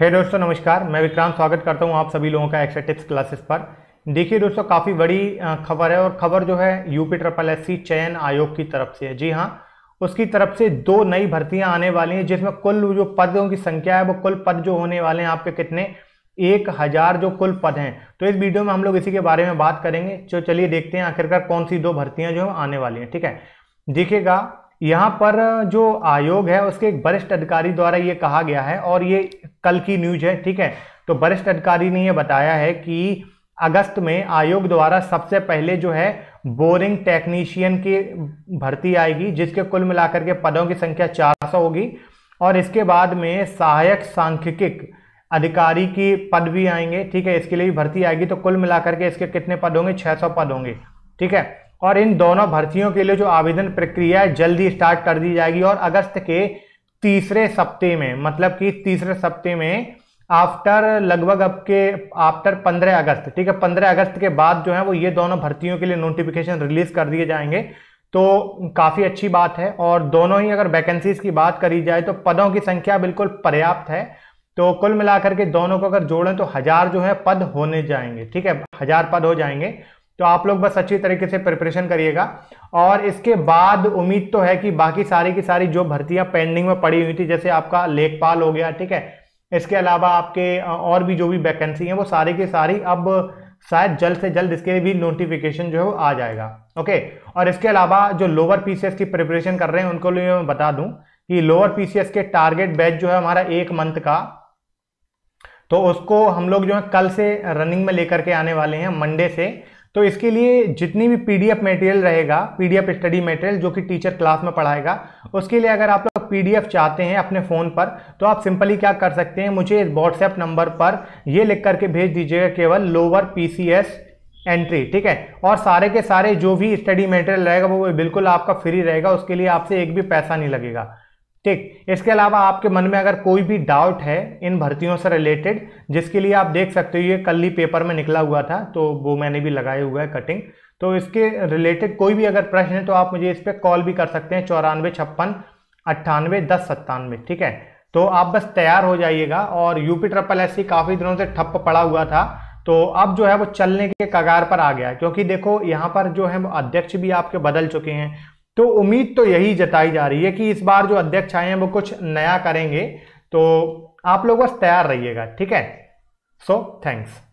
हे hey दोस्तों नमस्कार मैं विक्रांत स्वागत करता हूँ आप सभी लोगों का एक्स्ट्रा टिप्स क्लासेस पर देखिए दोस्तों काफ़ी बड़ी खबर है और खबर जो है यूपी ट्रिपल एस चयन आयोग की तरफ से है जी हाँ उसकी तरफ से दो नई भर्तियां आने वाली हैं जिसमें कुल जो पदों की संख्या है वो कुल पद जो होने वाले हैं आपके कितने एक हज़ार जो कुल पद हैं तो इस वीडियो में हम लोग इसी के बारे में बात करेंगे तो चलिए देखते हैं आखिरकार कौन सी दो भर्तियाँ जो आने वाली हैं ठीक है देखिएगा यहाँ पर जो आयोग है उसके एक वरिष्ठ अधिकारी द्वारा ये कहा गया है और ये कल की न्यूज है ठीक है तो वरिष्ठ अधिकारी ने ये बताया है कि अगस्त में आयोग द्वारा सबसे पहले जो है बोरिंग टेक्नीशियन की भर्ती आएगी जिसके कुल मिलाकर के पदों की संख्या 400 होगी और इसके बाद में सहायक सांख्यिक अधिकारी की पद भी आएंगे ठीक है इसके लिए भी भर्ती आएगी तो कुल मिलाकर के इसके कितने पद होंगे छः पद होंगे ठीक है और इन दोनों भर्तियों के लिए जो आवेदन प्रक्रिया जल्दी स्टार्ट कर दी जाएगी और अगस्त के तीसरे सप्ते में मतलब कि तीसरे सप्ते में आफ्टर लगभग अब के आफ्टर 15 अगस्त ठीक है 15 अगस्त के बाद जो है वो ये दोनों भर्तियों के लिए नोटिफिकेशन रिलीज कर दिए जाएंगे तो काफ़ी अच्छी बात है और दोनों ही अगर वैकेंसीज की बात करी जाए तो पदों की संख्या बिल्कुल पर्याप्त है तो कुल मिलाकर के दोनों को अगर जोड़ें तो हज़ार जो है पद होने जाएंगे ठीक है हज़ार पद हो जाएंगे तो आप लोग बस अच्छी तरीके से प्रिपरेशन करिएगा और इसके बाद उम्मीद तो है कि बाकी सारी की सारी जो भर्तियां पेंडिंग में पड़ी हुई थी जैसे आपका लेखपाल हो गया ठीक है इसके अलावा आपके और भी जो भी वैकेंसी हैं वो सारी की सारी अब शायद जल्द से जल्द इसके भी नोटिफिकेशन जो है आ जाएगा ओके और इसके अलावा जो लोअर पी की प्रिपरेशन कर रहे हैं उनको लिए मैं बता दूं कि लोअर पी के टारगेट बैच जो है हमारा एक मंथ का तो उसको हम लोग जो है कल से रनिंग में लेकर के आने वाले हैं मंडे से तो इसके लिए जितनी भी पीडीएफ मटेरियल रहेगा पीडीएफ स्टडी मटेरियल जो कि टीचर क्लास में पढ़ाएगा उसके लिए अगर आप लोग पीडीएफ चाहते हैं अपने फ़ोन पर तो आप सिंपली क्या कर सकते हैं मुझे इस व्हाट्सएप नंबर पर ये लिख करके भेज दीजिएगा केवल लोअर पीसीएस एंट्री ठीक है और सारे के सारे जो भी स्टडी मटेरियल रहेगा वो बिल्कुल आपका फ्री रहेगा उसके लिए आपसे एक भी पैसा नहीं लगेगा ठीक इसके अलावा आपके मन में अगर कोई भी डाउट है इन भर्तियों से रिलेटेड जिसके लिए आप देख सकते हो ये कल ही पेपर में निकला हुआ था तो वो मैंने भी लगाए हुआ है कटिंग तो इसके रिलेटेड कोई भी अगर प्रश्न है तो आप मुझे इस पर कॉल भी कर सकते हैं चौरानवे छप्पन अट्ठानवे दस सत्तानवे ठीक है तो आप बस तैयार हो जाइएगा और यूपी ट्रिपल एस काफ़ी दिनों से ठप्प पड़ा हुआ था तो अब जो है वो चलने के कगार पर आ गया क्योंकि देखो यहाँ पर जो है वो अध्यक्ष भी आपके बदल चुके हैं तो उम्मीद तो यही जताई जा रही है कि इस बार जो अध्यक्ष आए हैं वो कुछ नया करेंगे तो आप लोग बस तैयार रहिएगा ठीक है सो थैंक्स